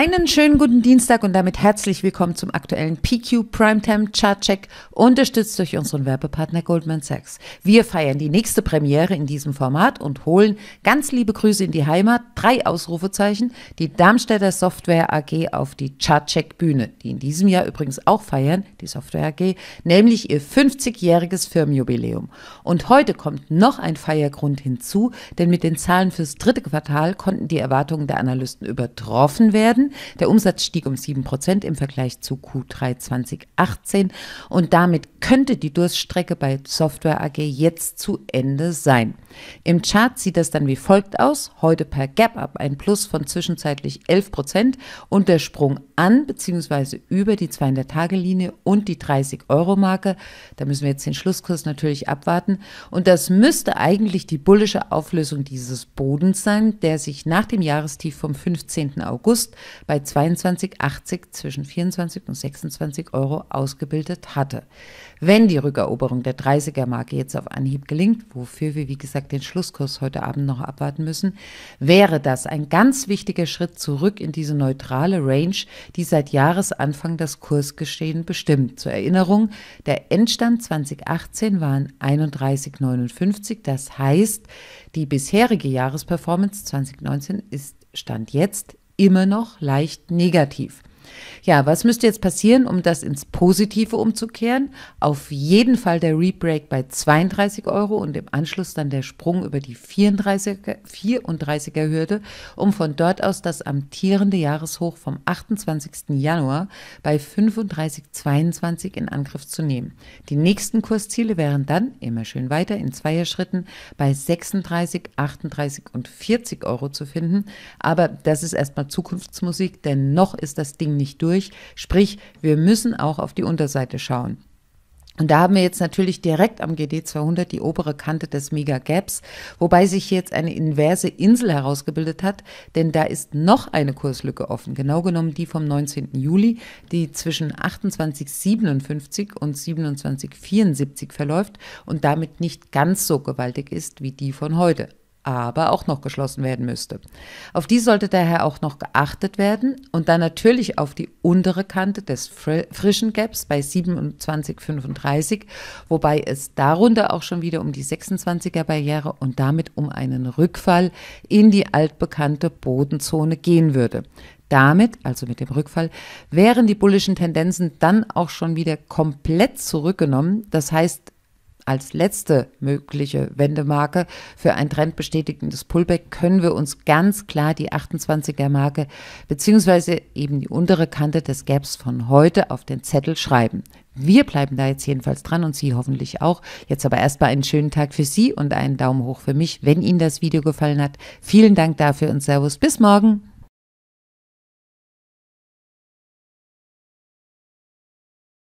Einen schönen guten Dienstag und damit herzlich willkommen zum aktuellen PQ Primetime Chart Check, unterstützt durch unseren Werbepartner Goldman Sachs. Wir feiern die nächste Premiere in diesem Format und holen ganz liebe Grüße in die Heimat, drei Ausrufezeichen, die Darmstädter Software AG auf die Chart Check Bühne, die in diesem Jahr übrigens auch feiern, die Software AG, nämlich ihr 50-jähriges Firmenjubiläum. Und heute kommt noch ein Feiergrund hinzu, denn mit den Zahlen fürs dritte Quartal konnten die Erwartungen der Analysten übertroffen werden der Umsatz stieg um 7% im Vergleich zu Q3 2018 und damit könnte die Durststrecke bei Software AG jetzt zu Ende sein. Im Chart sieht das dann wie folgt aus. Heute per Gap-Up ein Plus von zwischenzeitlich 11 und der Sprung an bzw. über die 200-Tage-Linie und die 30-Euro-Marke. Da müssen wir jetzt den Schlusskurs natürlich abwarten. Und das müsste eigentlich die bullische Auflösung dieses Bodens sein, der sich nach dem Jahrestief vom 15. August bei 22,80 zwischen 24 und 26 Euro ausgebildet hatte. Wenn die Rückeroberung der 30er-Marke jetzt auf Anhieb gelingt, wofür wir wie gesagt den Schlusskurs heute Abend noch abwarten müssen, wäre das ein ganz wichtiger Schritt zurück in diese neutrale Range, die seit Jahresanfang das Kursgeschehen bestimmt. Zur Erinnerung, der Endstand 2018 waren 31,59. Das heißt, die bisherige Jahresperformance 2019 ist Stand jetzt immer noch leicht negativ. Ja, was müsste jetzt passieren, um das ins Positive umzukehren? Auf jeden Fall der Rebreak bei 32 Euro und im Anschluss dann der Sprung über die 34er, 34er Hürde, um von dort aus das amtierende Jahreshoch vom 28. Januar bei 35,22 in Angriff zu nehmen. Die nächsten Kursziele wären dann immer schön weiter in Zweierschritten bei 36, 38 und 40 Euro zu finden. Aber das ist erstmal Zukunftsmusik, denn noch ist das Ding nicht durch. Sprich, wir müssen auch auf die Unterseite schauen. Und da haben wir jetzt natürlich direkt am GD200 die obere Kante des Mega Gaps, wobei sich jetzt eine inverse Insel herausgebildet hat, denn da ist noch eine Kurslücke offen, genau genommen die vom 19. Juli, die zwischen 28,57 und 27,74 verläuft und damit nicht ganz so gewaltig ist wie die von heute aber auch noch geschlossen werden müsste. Auf die sollte daher auch noch geachtet werden und dann natürlich auf die untere Kante des frischen Gaps bei 27,35, wobei es darunter auch schon wieder um die 26er Barriere und damit um einen Rückfall in die altbekannte Bodenzone gehen würde. Damit, also mit dem Rückfall, wären die bullischen Tendenzen dann auch schon wieder komplett zurückgenommen. Das heißt, als letzte mögliche Wendemarke für ein trendbestätigendes Pullback können wir uns ganz klar die 28er Marke beziehungsweise eben die untere Kante des Gaps von heute auf den Zettel schreiben. Wir bleiben da jetzt jedenfalls dran und Sie hoffentlich auch. Jetzt aber erstmal einen schönen Tag für Sie und einen Daumen hoch für mich, wenn Ihnen das Video gefallen hat. Vielen Dank dafür und Servus. Bis morgen.